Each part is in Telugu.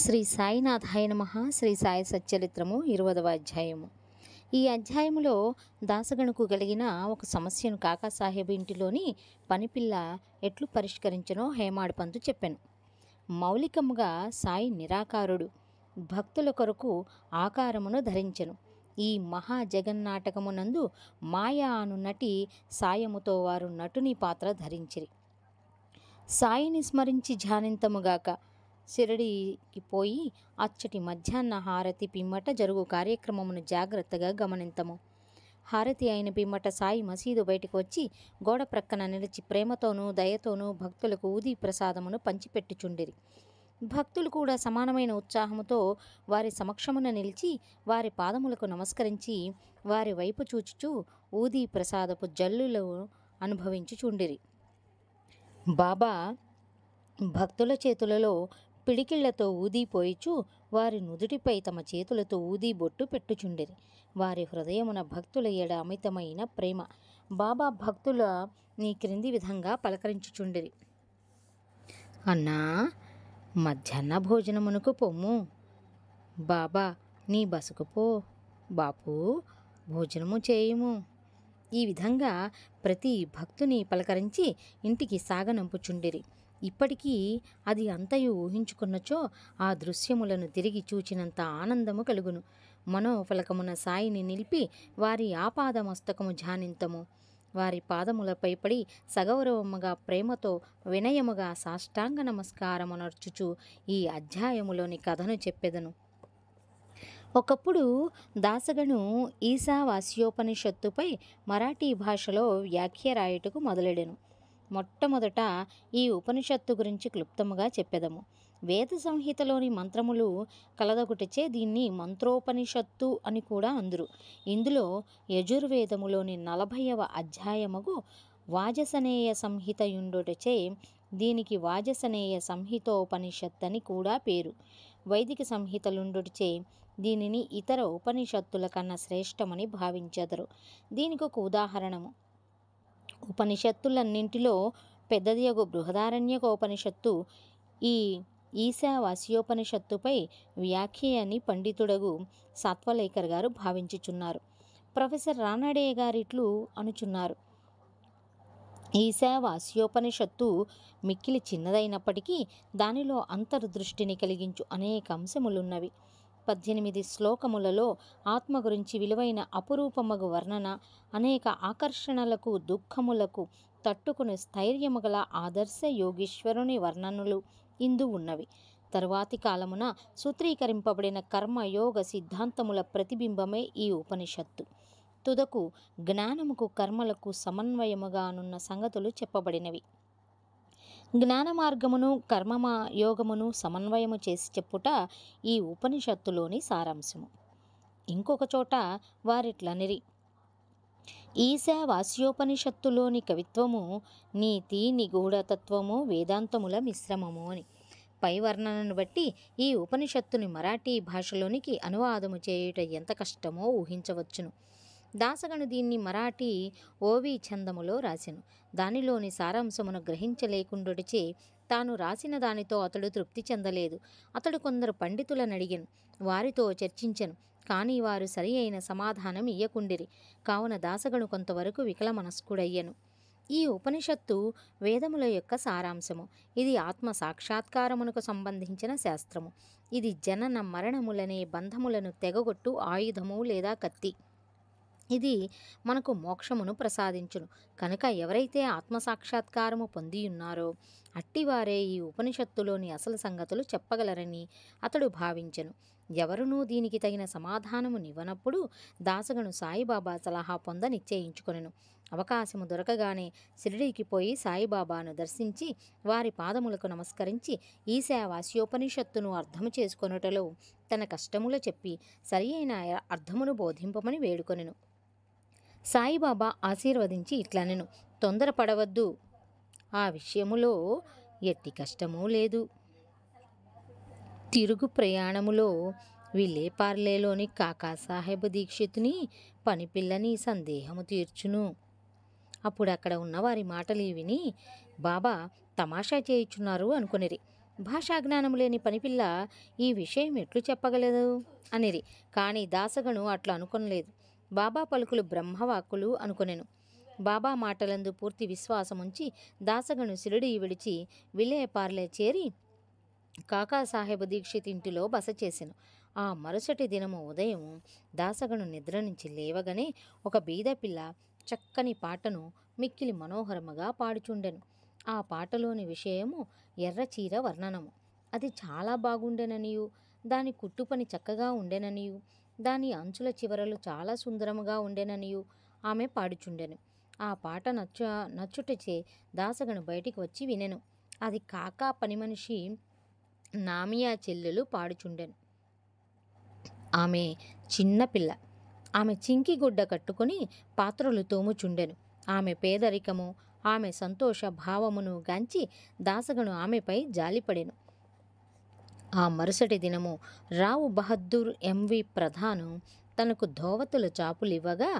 శ్రీ సాయినాథాయ నమ శ్రీ సాయి సచ్చరిత్రము ఇరవదవ అధ్యాయము ఈ అధ్యాయములో దాసగణుకు కలిగిన ఒక సమస్యను కాకాసాహెబ్ ఇంటిలోని పనిపిల్ల ఎట్లు పరిష్కరించనో హేమాడు పంతు చెప్పాను మౌలికముగా సాయి నిరాకారుడు భక్తుల కొరకు ఆకారమును ధరించను ఈ మహా జగన్నాటకమునందు మాయా అను నటి సాయముతో వారు నటుని పాత్ర ధరించిరి సాయిని స్మరించి ధ్యానింతముగాక షిరడీకి పోయి అచ్చటి మధ్యాహ్న హారతి పిమ్మట జరుగు కార్యక్రమమును జాగ్రత్తగా గమనింతము హారతి అయిన పిమ్మట సాయి మసీదు బయటకు వచ్చి గోడ ప్రక్కన నిలిచి ప్రేమతోనూ దయతోనూ భక్తులకు ఊది ప్రసాదమును పంచిపెట్టుచుండిరి భక్తులు కూడా సమానమైన ఉత్సాహముతో వారి సమక్షమున నిలిచి వారి పాదములకు నమస్కరించి వారి వైపు చూచుచూ ఊది ప్రసాదపు జల్లులు అనుభవించుచుండిరి బాబా భక్తుల చేతులలో పిడికిళ్లతో ఊదిపోయిచు వారి నుదుటిపై తమ చేతులతో ఊది బొట్టు పెట్టుచుండిరి వారి హృదయమున భక్తుల ఏడ అమితమైన ప్రేమ బాబా భక్తుల నీ క్రింది విధంగా పలకరించుచుండిరి అన్నా మధ్యాహ్న భోజనమునకు పొమ్ము బాబా నీ బసుకుపో బాపు భోజనము చేయము ఈ విధంగా ప్రతి భక్తుని పలకరించి ఇంటికి సాగనంపుచుండిరి ఇప్పటికీ అది అంతయు ఊహించుకున్నచో ఆ దృశ్యములను తిరిగి చూచినంత ఆనందము కలుగును మనోఫలకమున సాయిని నిలిపి వారి ఆపాద మస్తకము ధ్యానింతము వారి పాదములపై పడి సగౌరవముగా ప్రేమతో వినయముగా సాష్టాంగ నమస్కారమునర్చుచు ఈ అధ్యాయములోని కథను చెప్పెదను ఒకప్పుడు దాసగను ఈశా మరాఠీ భాషలో వ్యాఖ్య రాయుటకు మొదలెడెను మొట్టమొదట ఈ ఉపనిషత్తు గురించి క్లుప్తముగా చెప్పెదము వేద సంహితలోని మంత్రములు కలదొకటిచే దీన్ని మంత్రోపనిషత్తు అని కూడా అందురు ఇందులో యజుర్వేదములోని నలభైవ అధ్యాయముకు వాజసనేయ సంహిత యుండుటచే దీనికి వాజసనేయ సంహితోపనిషత్ అని కూడా పేరు వైదిక సంహితలుండుటచే దీనిని ఇతర ఉపనిషత్తుల కన్నా శ్రేష్టమని భావించెదరు దీనికి ఒక ఉదాహరణము ఉపనిషత్తులన్నింటిలో పెద్దది అగు ఉపనిషత్తు ఈ ఈశావాస్యోపనిషత్తుపై వ్యాఖ్య అని పండితుడగు సాత్వలేకర్ గారు భావించుచున్నారు ప్రొఫెసర్ రానడే గారిట్లు అనుచున్నారు ఈశావాస్యోపనిషత్తు మిక్కిలి చిన్నదైనప్పటికీ దానిలో అంతర్దృష్టిని కలిగించు అనేక అంశములున్నవి పద్దెనిమిది శ్లోకములలో ఆత్మ గురించి విలువైన అపురూపమగు వర్ణన అనేక ఆకర్షణలకు దుఃఖములకు తట్టుకుని స్థైర్యము గల ఆదర్శ యోగీశ్వరుని వర్ణనలు ఇందు ఉన్నవి తరువాతి కాలమున సూత్రీకరింపబడిన కర్మయోగ సిద్ధాంతముల ప్రతిబింబమే ఈ ఉపనిషత్తు తుదకు జ్ఞానముకు కర్మలకు సమన్వయముగానున్న సంగతులు చెప్పబడినవి జ్ఞాన మార్గమును కర్మ యోగమును సమన్వయము చేసి చెప్పుట ఈ ఉపనిషత్తులోని సారాంశము ఇంకొక చోట వారిట్లనిరి ఈశావాస్యోపనిషత్తులోని కవిత్వము నీతి నిగూఢతత్వము వేదాంతముల మిశ్రమము అని పై వర్ణనను బట్టి ఈ ఉపనిషత్తుని మరాఠీ భాషలోనికి అనువాదము చేయుట ఎంత కష్టమో ఊహించవచ్చును దాసగను దీన్ని మరాఠీ ఓవి ఛందములో రాశాను దానిలోని సారాంశమును గ్రహించలేకుండుటిచే తాను రాసిన దానితో అతడు తృప్తి చెందలేదు అతడు కొందరు పండితులను అడిగాను వారితో చర్చించను కానీ వారు సరి అయిన సమాధానం ఇయ్యకుండిరి కావున దాసగను కొంతవరకు వికల మనస్కుడయ్యను ఈ ఉపనిషత్తు వేదముల యొక్క సారాంశము ఇది ఆత్మ సాక్షాత్కారమునకు సంబంధించిన శాస్త్రము ఇది జనన మరణములనే బంధములను తెగగొట్టు ఆయుధము లేదా కత్తి ఇది మనకు మోక్షమును ప్రసాదించును కనుక ఎవరైతే ఆత్మసాక్షాత్కారము పొందియున్నారో అట్టివారే ఈ ఉపనిషత్తులోని అసలు సంగతులు చెప్పగలరని అతడు భావించెను ఎవరునూ దీనికి తగిన సమాధానము నివ్వనప్పుడు దాసగను సాయిబాబా సలహా పొంద నిశ్చయించుకొనెను అవకాశము దొరకగానే షిరిడీకి పోయి సాయిబాబాను దర్శించి వారి పాదములకు నమస్కరించి ఈ సేవాస్యోపనిషత్తును అర్థము చేసుకొనుటలో తన కష్టములు చెప్పి సరి అర్థమును బోధింపమని వేడుకొనెను సాయిబాబా ఆశీర్వదించి ఇట్లా నేను తొందరపడవద్దు ఆ విషయములో ఎట్టి కష్టమూ లేదు తిరుగు ప్రయాణములో విలేపార్లేలోని కాకాసాహెబ్ దీక్షితుని పనిపిల్లని సందేహము తీర్చును అప్పుడు అక్కడ ఉన్న వారి మాటలు విని బాబా తమాషా చేయుచున్నారు అనుకునిరి భాషాజ్ఞానం లేని పనిపిల్ల ఈ విషయం ఎట్లు చెప్పగలదు అనిరి కానీ దాసగను అట్లా అనుకోనలేదు బాబా పలుకులు బ్రహ్మవాక్కులు అనుకొనెను బాబా మాటలందు పూర్తి విశ్వాసముంచి దాసగను సిరుడి విడిచి విలేపార్లే చేరి కాకాసాహెబ్ దీక్షిత్ ఇంటిలో బస చేసెను ఆ మరుసటి దినము ఉదయం దాసగను నిద్ర నుంచి లేవగానే ఒక బీద పిల్ల చక్కని పాటను మిక్కిలి మనోహరముగా పాడుచుండెను ఆ పాటలోని విషయము ఎర్రచీర వర్ణనము అది చాలా బాగుండెననియు దాని కుట్టుపని చక్కగా ఉండెననియు దాని అంచుల చివరలు చాలా సుందరముగా ఉండెననియు ఆమె పాడుచుండెను ఆ పాట నచ్చ నచ్చుటచే దాసగను బయటికి వచ్చి వినెను అది కాకా పని మనిషి నామియా చెల్లెలు పాడుచుండెను ఆమె చిన్నపిల్ల ఆమె చింకి గుడ్డ కట్టుకుని పాత్రలు తోముచుండెను ఆమె పేదరికము ఆమె సంతోష భావమును గాంచి దాసగను ఆమెపై జాలిపడెను ఆ మరుసటి దినము రావు బహద్దూర్ ఎంవి ప్రధాను తనకు ధోవతులు చాపులివ్వగా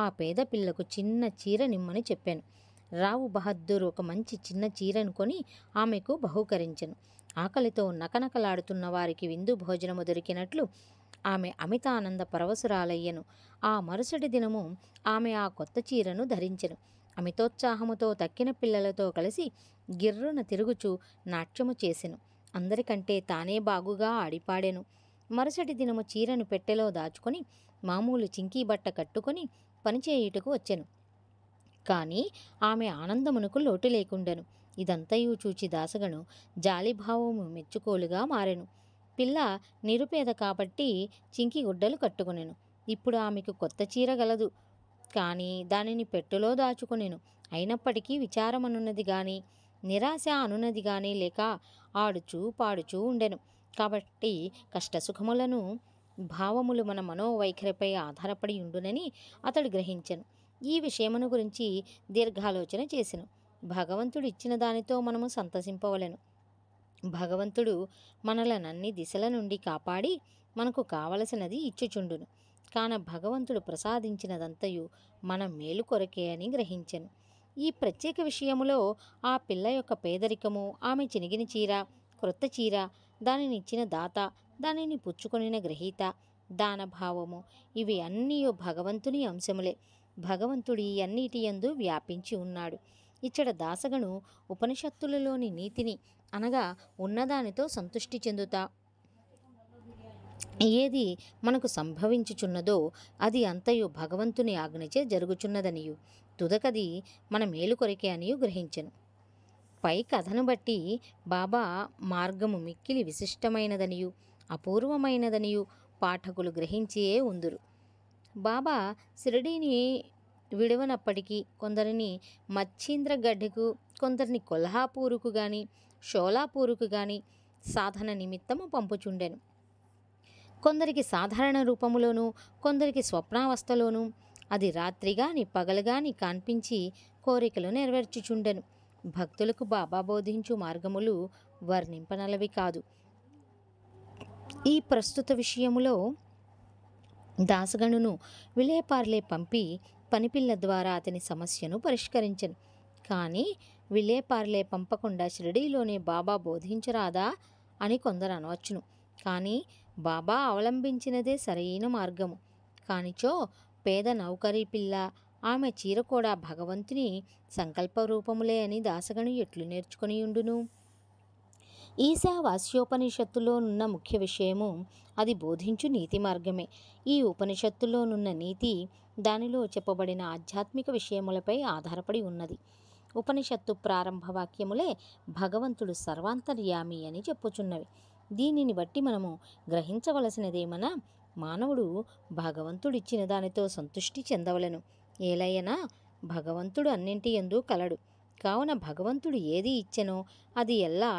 ఆ పేద పిల్లకు చిన్న చీరనిమ్మని చెప్పాను రావు బహద్దూర్ ఒక మంచి చిన్న చీరను కొని ఆమెకు బహుకరించను ఆకలితో నకనకలాడుతున్న వారికి విందు భోజనము దొరికినట్లు ఆమె అమితానంద పరవశురాలయ్యను ఆ మరుసటి దినము ఆమె ఆ కొత్త చీరను ధరించెను అమితోత్సాహముతో తక్కిన పిల్లలతో కలిసి గిర్రున తిరుగుచూ నాట్యము చేసెను అందరికంటే తానే బాగుగా ఆడిపాడాను మరుసటి దినము చీరను పెట్టెలో దాచుకొని మామూలు చింకీ బట్ట కట్టుకొని పనిచేయుటకు వచ్చాను కానీ ఆమె ఆనందమునకు లోటు లేకుండెను ఇదంతయు చూచి దాసగను జాలిభావము మెచ్చుకోలుగా మారెను పిల్ల నిరుపేద కాబట్టి చింకి గుడ్డలు కట్టుకునేను ఇప్పుడు ఆమెకు కొత్త చీర గలదు కానీ దానిని పెట్టులో దాచుకునేను అయినప్పటికీ విచారమనున్నది కానీ నిరాశ కానీ లేక ఆడుచు పాడుచూ ఉండెను కాబట్టి కష్టసుఖములను భావములు మన మనోవైఖరిపై ఆధారపడి ఉండునని అతడు గ్రహించను ఈ విషయమును గురించి దీర్ఘాలోచన చేసెను భగవంతుడు ఇచ్చిన దానితో మనము సంతసింపవలను భగవంతుడు మనలనన్ని దిశల నుండి కాపాడి మనకు కావలసినది ఇచ్చుచుండును కాన భగవంతుడు ప్రసాదించినదంతయు మన మేలు కొరకే అని గ్రహించను ఈ ప్రత్యేక విషయములో ఆ పిల్ల యొక్క పేదరికము ఆమె చినిగిన చీర క్రొత్త చీర దానినిచ్చిన దాత దానిని పుచ్చుకొనిన గ్రహీత దానభావము ఇవి అన్నీ భగవంతుని అంశములే భగవంతుడు ఈ అన్నిటి ఎందు వ్యాపించి ఉన్నాడు ఇచ్చడ దాసగను ఉపనిషత్తులలోని నీతిని అనగా ఉన్నదానితో సంతృష్టి చెందుతా ఏది మనకు సంభవించుచున్నదో అది అంతయు భగవంతుని ఆజ్ఞచే జరుగుచున్నదనియు తుదకది మన మేలు కొరికే అని గ్రహించను పై కథను బట్టి బాబా మార్గము మిక్కిలి విశిష్టమైనదనియు అపూర్వమైనదనియు పాఠకులు గ్రహించే ఉందురు బాబా శిరడీని విడవనప్పటికీ కొందరిని మచ్చింద్ర గడ్డకు కొందరిని కొల్హాపూరుకు గాని షోలాపూరుకు గాని సాధన నిమిత్తము పంపుచుండెను కొందరికి సాధారణ రూపములోను కొందరికి స్వప్నావస్థలోను అది రాత్రి పగలు పగలుగాని కనిపించి కోరికలు నెరవేర్చుచుండెను భక్తులకు బాబా బోధించు మార్గములు వర్ణింపనలవి కాదు ఈ ప్రస్తుత విషయములో దాసగణును విలేపార్లే పంపి పనిపిల్ల ద్వారా అతని సమస్యను పరిష్కరించను కానీ విలేపార్లే పంపకుండా షిరడీలోనే బాబా బోధించరాదా అని కొందరు అనవచ్చును కానీ బాబా అవలంబించినదే సరైన మార్గము కానిచో పేద నౌకరీ పిల్ల ఆమె చీర కూడా భగవంతుని సంకల్ప రూపములే అని దాసగను ఎట్లు నేర్చుకొని ఉండును ఈశావాస్యోపనిషత్తులోనున్న ముఖ్య విషయము అది బోధించు నీతి మార్గమే ఈ ఉపనిషత్తులోనున్న నీతి దానిలో చెప్పబడిన ఆధ్యాత్మిక విషయములపై ఆధారపడి ఉన్నది ఉపనిషత్తు ప్రారంభ వాక్యములే భగవంతుడు సర్వాంతర్యామి అని చెప్పుచున్నవి దీనిని బట్టి మనము గ్రహించవలసినదేమనా మానవుడు భగవంతుడిచ్చిన దానితో సంతృష్టి చెందవలను ఏలైనా భగవంతుడు అన్నింటి ఎందు కలడు కావున భగవంతుడు ఏది ఇచ్చెనో అది ఎల్లా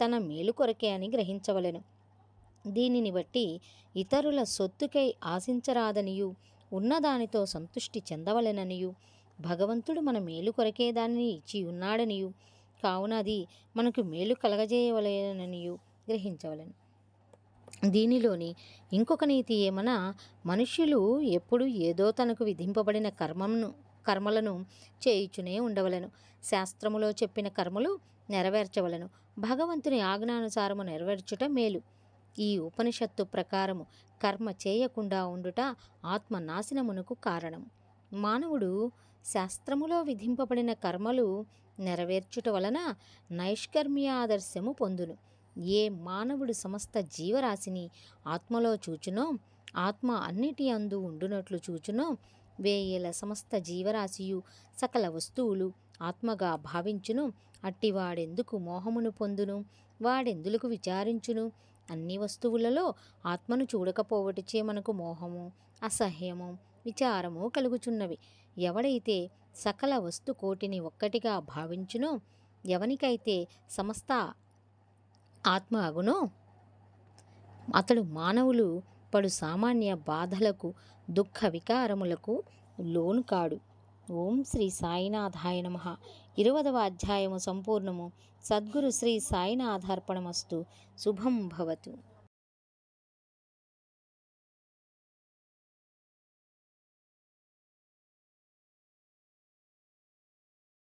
తన మేలు కొరకే అని గ్రహించవలెను దీనిని బట్టి ఇతరుల సొత్తుకై ఆశించరాదనియు ఉన్నదానితో సంతృష్టి చెందవలెననియు భగవంతుడు మన మేలు కొరకే దానిని ఇచ్చి ఉన్నాడనియు కావున అది మనకు మేలు కలగజేయవలేననియు గ్రహించవలెను దీనిలోని ఇంకొక నీతి ఏమన మనుష్యులు ఎప్పుడు ఏదో తనకు విధింపబడిన కర్మమును కర్మలను చేయుచునే ఉండవలను శాస్త్రములో చెప్పిన కర్మలు నెరవేర్చవలను భగవంతుని ఆజ్ఞానుసారము నెరవేర్చుట మేలు ఈ ఉపనిషత్తు ప్రకారము కర్మ చేయకుండా ఉండుట ఆత్మ నాశనమునకు కారణం మానవుడు శాస్త్రములో విధింపబడిన కర్మలు నెరవేర్చుట వలన నైష్కర్మ్యాదర్శము పొందును ఏ మానవుడు సమస్త జీవరాశిని ఆత్మలో చూచునో ఆత్మ అన్నిటి అందు ఉండునట్లు చూచునో వేయేల సమస్త జీవరాశియు సకల వస్తువులు ఆత్మగా భావించును అట్టివాడెందుకు మోహమును పొందును వాడెందులకు విచారించును అన్ని వస్తువులలో ఆత్మను చూడకపోవటిచే మనకు మోహము అసహ్యము విచారము కలుగుచున్నవి ఎవడైతే సకల వస్తు కోటిని ఒక్కటిగా భావించునో ఎవనికైతే సమస్త ఆత్మ అగునో అతడు మానవులు పలు సామాన్య బాధలకు దుఃఖ వికారములకు లోను కాడు ఓం శ్రీ సాయినాథాయ నమ ఇరవదవ అధ్యాయము సంపూర్ణము సద్గురు శ్రీ సాయినాథార్పణమస్తు శుభం భవతు